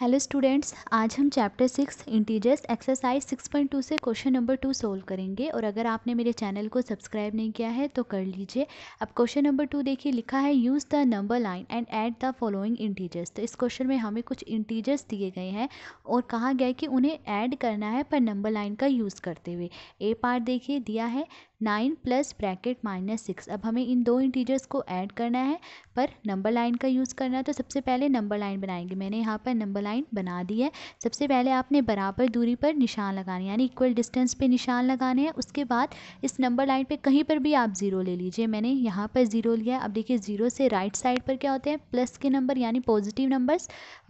hello students आज हम chapter six integers exercise six point two से क्वेश्चन नंबर टू सोल्व करेंगे और अगर आपने मेरे चैनल को सब्सक्राइब नहीं किया है तो कर लीजिए अब क्वेश्चन नंबर टू देखिए लिखा है use the number line and add the following integers तो इस क्वेश्चन में हमें कुछ इंटीजर्स दिए गए हैं और कहा गया है कि उन्हें ऐड करना है पर नंबर लाइन का यूज़ करते हुए ए पार्ट देखिए दिया है nine plus bracket minus six अब हमें इन दो इंटीजर्स को ऐड करना है पर नंबर लाइन का यूज़ करना है तो सबसे पहले नंबर लाइन बनाएंगे मैंने यहाँ पर नंबर लाइन बना दी है सबसे पहले आपने बराबर दूरी पर निशान लगाने यानी इक्वल डिस्टेंस पे निशान लगाने हैं उसके बाद इस नंबर लाइन पे कहीं पर भी आप ज़ीरो ले लीजिए मैंने यहाँ पर ज़ीरो लिया अब देखिए ज़ीरो से राइट साइड पर क्या होते हैं प्लस के नंबर यानी positive numbers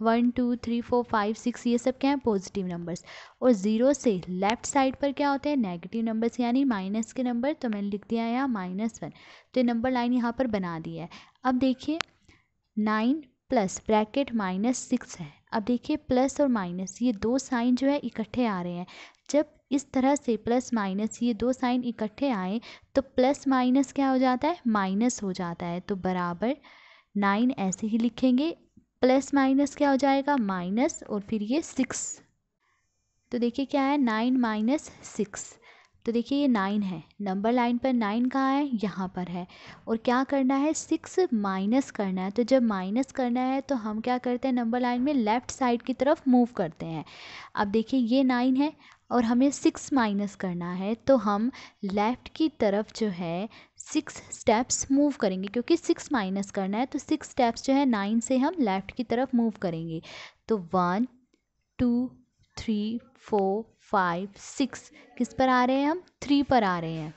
one two three four five six ये सब क्या हैं पॉजिटिव नंबर्स और ज़ीरो से लेफ़्ट साइड पर क्या होते हैं नेगेटिव नंबर्स यानी माइनस के नंबर नंबर तो मैंने लिख दिया यहाँ माइनस वन तो ये नंबर लाइन यहाँ पर बना दिया है अब देखिए nine plus bracket minus six है अब देखिए प्लस और माइनस ये दो साइन जो है इकट्ठे आ रहे हैं जब इस तरह से प्लस माइनस ये दो साइन इकट्ठे आए तो प्लस माइनस क्या हो जाता है माइनस हो जाता है तो बराबर नाइन ऐसे ही लिखेंगे प्लस माइनस क्या हो जाएगा माइनस और फिर ये सिक्स तो देखिए क्या है नाइन माइनस सिक्स तो देखिए ये नाइन है नंबर लाइन पर नाइन कहाँ है यहाँ पर है और क्या करना है सिक्स माइनस करना है तो जब माइनस करना है तो हम क्या करते हैं नंबर लाइन में लेफ़्ट साइड की तरफ मूव करते हैं अब देखिए ये नाइन है और हमें सिक्स माइनस करना है तो हम लेफ़्ट की तरफ जो है सिक्स स्टेप्स मूव करेंगे क्योंकि सिक्स माइनस करना है तो सिक्स स्टेप्स जो है नाइन से हम लेफ़्ट की तरफ मूव करेंगे तो one two three four five six किस पर आ रहे हैं हम थ्री पर आ रहे हैं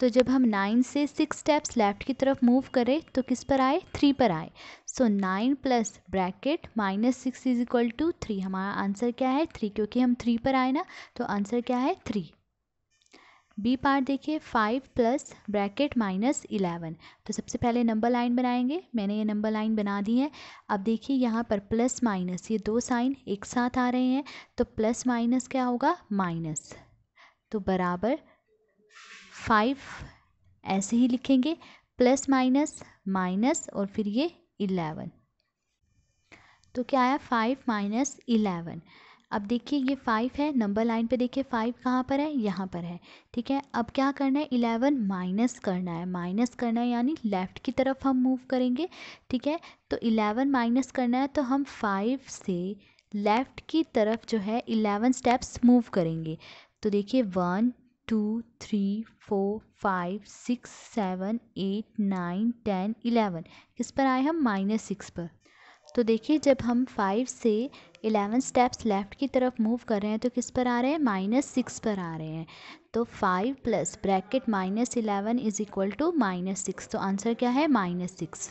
तो जब हम नाइन से सिक्स स्टेप्स लेफ़्ट की तरफ मूव करें तो किस पर आए थ्री पर आए so nine plus bracket minus six is equal to three हमारा आंसर क्या है थ्री क्योंकि हम थ्री पर आए ना तो आंसर क्या है थ्री बी पार्ट देखिए five plus bracket minus eleven तो सबसे पहले नंबर लाइन बनाएंगे मैंने ये नंबर लाइन बना दी है अब देखिए यहाँ पर प्लस माइनस ये दो साइन एक साथ आ रहे हैं तो प्लस माइनस क्या होगा माइनस तो बराबर फाइव ऐसे ही लिखेंगे प्लस माइनस माइनस और फिर ये इलेवन तो क्या आया फाइव माइनस इलेवन अब देखिए ये फाइव है नंबर लाइन पे देखिए फाइव कहाँ पर है यहाँ पर है ठीक है अब क्या करना है इलेवन माइनस करना है माइनस करना है यानी लेफ़्ट की तरफ हम मूव करेंगे ठीक है तो इलेवन माइनस करना है तो हम फाइव से लेफ़्ट की तरफ जो है इलेवन स्टेप्स मूव करेंगे तो देखिए one two three four five six seven eight nine ten eleven किस पर आए हम माइनस सिक्स पर तो देखिए जब हम फाइव से एलेवन स्टेप्स लेफ़्ट की तरफ मूव कर रहे हैं तो किस पर आ रहे हैं माइनस सिक्स पर आ रहे हैं तो five plus bracket minus eleven is equal to minus six तो आंसर क्या है माइनस सिक्स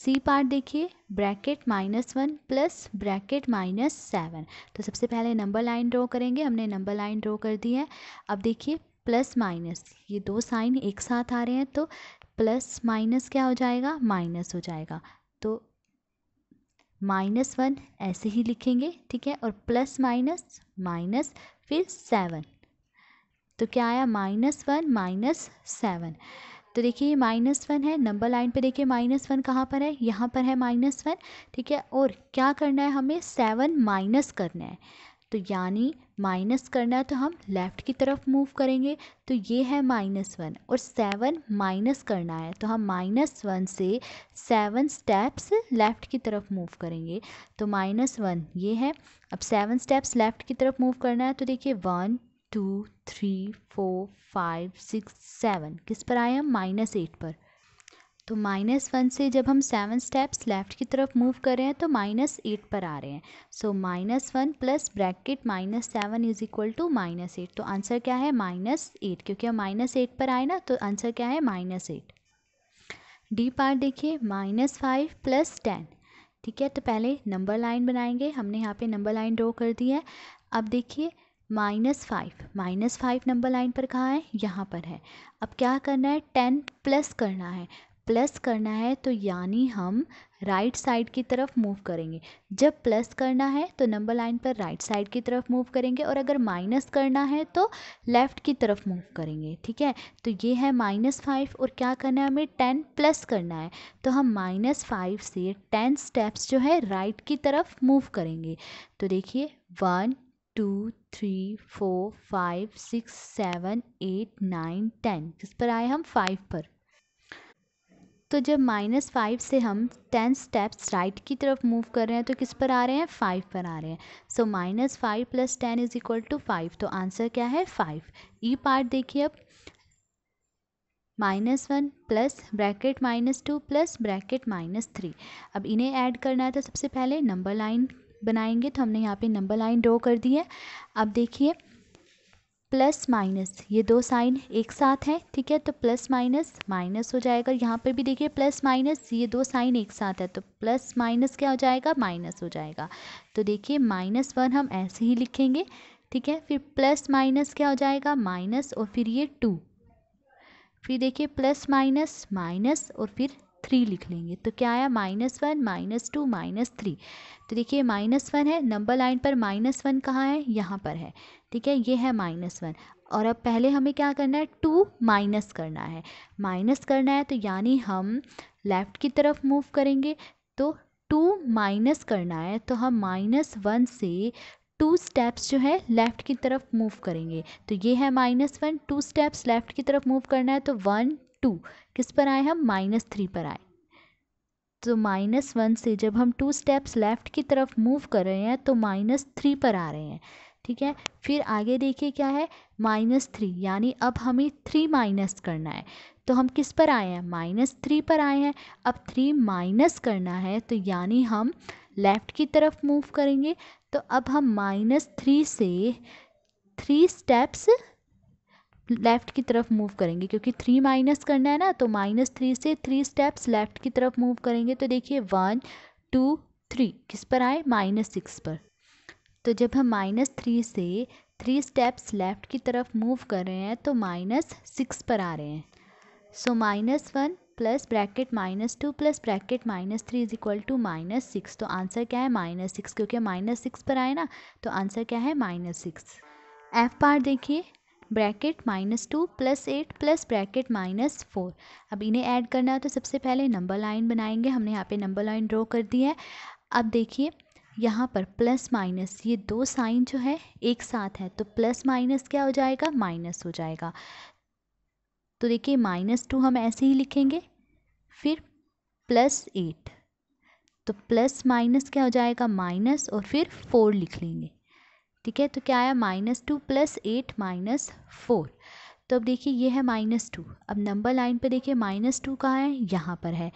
सी पार्ट देखिए bracket minus one plus bracket minus seven तो सबसे पहले नंबर लाइन ड्रॉ करेंगे हमने नंबर लाइन ड्रॉ कर दी है अब देखिए प्लस माइनस ये दो साइन एक साथ आ रहे हैं तो प्लस माइनस क्या हो जाएगा माइनस हो जाएगा तो माइनस वन ऐसे ही लिखेंगे ठीक है और प्लस माइनस माइनस फिर सेवन तो क्या आया माइनस वन माइनस सेवन तो देखिए ये माइनस वन है नंबर लाइन पे देखिए माइनस वन कहाँ पर है यहाँ पर है माइनस वन ठीक है और क्या करना है हमें सेवन माइनस करना है तो यानी माइनस करना है तो हम लेफ़्ट की तरफ मूव करेंगे तो ये है माइनस वन और सेवन माइनस करना है तो हम माइनस वन से सेवन स्टेप्स लेफ़्ट की तरफ मूव करेंगे तो माइनस वन ये है अब सेवन स्टेप्स लेफ़्ट की तरफ मूव करना है तो देखिए one two three four five six seven किस पर आए हम माइनस एट पर तो माइनस वन से जब हम सेवन स्टेप्स लेफ़्ट की तरफ मूव कर रहे हैं तो माइनस एट पर आ रहे हैं so minus one plus bracket minus seven is equal to minus eight तो आंसर क्या है माइनस एट क्योंकि हम माइनस एट पर आए ना तो आंसर क्या है माइनस एट डी पार्ट देखिए माइनस फाइव प्लस टेन ठीक है तो पहले नंबर लाइन बनाएंगे हमने यहाँ पर नंबर लाइन ड्रॉ कर दी है अब देखिए minus five minus five number line पर कहाँ है यहाँ पर है अब क्या करना है टेन प्लस करना है प्लस करना है तो यानी हम राइट साइड की तरफ मूव करेंगे जब प्लस करना है तो नंबर लाइन पर राइट साइड की तरफ मूव करेंगे और अगर माइनस करना है तो लेफ़्ट की तरफ मूव करेंगे ठीक है तो ये है माइनस फाइव और क्या करना है हमें टेन प्लस करना है तो हम माइनस फाइव से टेन स्टेप्स जो है राइट की तरफ मूव करेंगे तो देखिए one two three four five six seven eight nine ten किस पर आए हम फाइव पर तो जब माइनस फाइव से हम टेन स्टेप्स राइट की तरफ मूव कर रहे हैं तो किस पर आ रहे हैं फाइव पर आ रहे हैं so minus five plus ten is equal to five तो आंसर क्या है फाइव ई पार्ट देखिए अब minus one plus bracket minus two plus bracket minus three अब इन्हें ऐड करना है तो सबसे पहले नंबर लाइन बनाएंगे तो हमने यहाँ पे नंबर लाइन ड्रॉ कर दी है अब देखिए प्लस माइनस ये दो साइन एक साथ हैं ठीक है तो प्लस माइनस माइनस हो जाएगा यहाँ पर भी देखिए प्लस माइनस ये दो साइन एक साथ है तो प्लस माइनस क्या हो जाएगा माइनस हो जाएगा तो देखिए माइनस वन हम ऐसे ही लिखेंगे ठीक है फिर प्लस माइनस क्या हो जाएगा माइनस और फिर ये टू फिर देखिए प्लस माइनस माइनस और फिर थ्री लिख लेंगे तो क्या आया minus one minus two minus three तो देखिए माइनस वन है नंबर लाइन पर माइनस वन कहाँ है यहाँ पर है ठीक है ये है माइनस वन और अब पहले हमें क्या करना है टू माइनस करना है माइनस करना है तो यानी हम लेफ़्ट की तरफ मूव करेंगे तो टू माइनस करना है तो हम माइनस वन से टू स्टेप्स जो है लेफ़्ट की तरफ मूव करेंगे तो ये है minus one two steps left की तरफ मूव करना है तो वन टू किस पर आए हम माइनस थ्री पर आए तो माइनस वन से जब हम टू स्टेप्स लेफ़्ट की तरफ मूव कर रहे हैं तो माइनस थ्री पर आ रहे हैं ठीक है फिर आगे देखिए क्या है माइनस थ्री यानी अब हमें थ्री माइनस करना है तो हम किस पर आए हैं माइनस थ्री पर आए हैं अब थ्री माइनस करना है तो यानी हम लेफ़्ट की तरफ मूव करेंगे तो अब हम माइनस थ्री से थ्री स्टेप्स लेफ़्ट की तरफ मूव करेंगे क्योंकि थ्री माइनस करना है ना तो माइनस थ्री से थ्री स्टेप्स लेफ़्ट की तरफ मूव करेंगे तो देखिए वन टू थ्री किस पर आए माइनस सिक्स पर तो जब हम माइनस थ्री से थ्री स्टेप्स लेफ़्ट की तरफ मूव कर रहे हैं तो माइनस सिक्स पर आ रहे हैं so minus one plus bracket minus two plus bracket minus three is equal to minus six तो आंसर क्या है माइनस सिक्स क्योंकि माइनस सिक्स पर आए ना तो आंसर क्या है माइनस सिक्स एफ पार देखिए bracket minus two plus eight plus bracket minus four अब इन्हें ऐड करना है तो सबसे पहले नंबर लाइन बनाएंगे हमने यहाँ पे नंबर लाइन ड्रॉ कर दी है अब देखिए यहाँ पर प्लस माइनस ये दो साइन जो है एक साथ है तो प्लस माइनस क्या हो जाएगा माइनस हो जाएगा तो देखिए माइनस टू हम ऐसे ही लिखेंगे फिर प्लस एट तो प्लस माइनस क्या हो जाएगा माइनस और फिर फोर लिख लेंगे ठीक है तो क्या आया minus two plus eight minus four तो अब देखिए ये है माइनस टू अब नंबर लाइन पे देखिए माइनस टू कहाँ है यहाँ पर है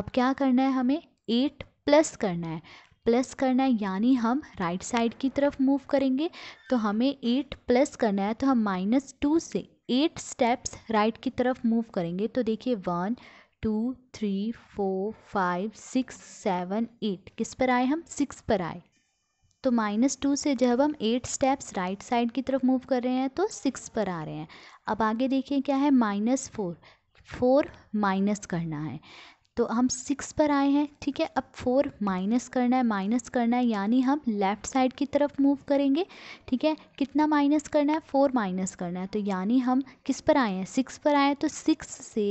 अब क्या करना है हमें एट प्लस करना है प्लस करना है यानी हम राइट साइड की तरफ मूव करेंगे तो हमें एट प्लस करना है तो हम माइनस टू से एट स्टेप्स राइट की तरफ मूव करेंगे तो देखिए one two three four five six seven eight किस पर आए हम सिक्स पर आए तो माइनस टू से जब हम एट स्टेप्स राइट साइड की तरफ मूव कर रहे हैं तो सिक्स पर आ रहे हैं अब आगे देखिए क्या है माइनस फोर फोर माइनस करना है तो हम सिक्स पर आए हैं ठीक है अब फोर माइनस करना है माइनस करना है यानी हम लेफ़्ट साइड की तरफ मूव करेंगे ठीक है कितना माइनस करना है फोर माइनस करना है तो यानी हम किस पर आए हैं सिक्स पर आए हैं तो सिक्स से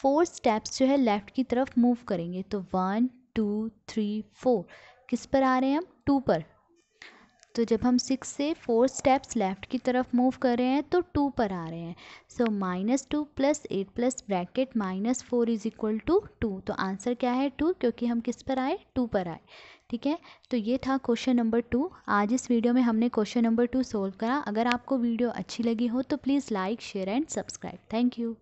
फोर स्टेप्स जो है लेफ़्ट की तरफ मूव करेंगे तो वन टू थ्री फोर किस पर आ रहे हैं हम टू पर तो जब हम सिक्स से फोर स्टेप्स लेफ़्ट की तरफ मूव कर रहे हैं तो टू पर आ रहे हैं so minus two plus eight plus bracket minus four is equal to two तो आंसर क्या है टू क्योंकि हम किस पर आए टू पर आए ठीक है तो ये था क्वेश्चन नंबर टू आज इस वीडियो में हमने क्वेश्चन नंबर टू सोल्व करा अगर आपको वीडियो अच्छी लगी हो तो please like share and subscribe thank you